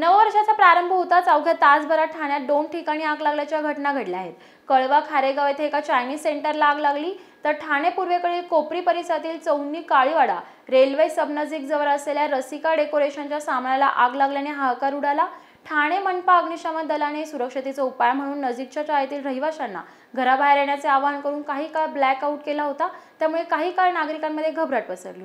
नववर्षाचा प्रारंभ होताच अवघ्या तासभरात ठाण्यात दोन ठिकाणी आग लागल्याच्या घटना घडल्या आहेत कळवा खारेगाव येथे एका चायनीज सेंटरला आग लागली तर ठाणे पूर्वेकडील कोपरी परिसरातील चौनी काळीवाडा रेल्वे सबनजीक जवळ असलेल्या रसिका डेकोरेशनच्या सामानाला आग लागल्याने हाहाकार उडाला ठाणे मनपा अग्निशमन दलाने सुरक्षतेचा उपाय म्हणून नजीकच्या शाळेतील रहिवाशांना घराबाहेर येण्याचे आवाहन करून काही काळ ब्लॅकआउट केला होता त्यामुळे काही काळ नागरिकांमध्ये घबराट पसरली होती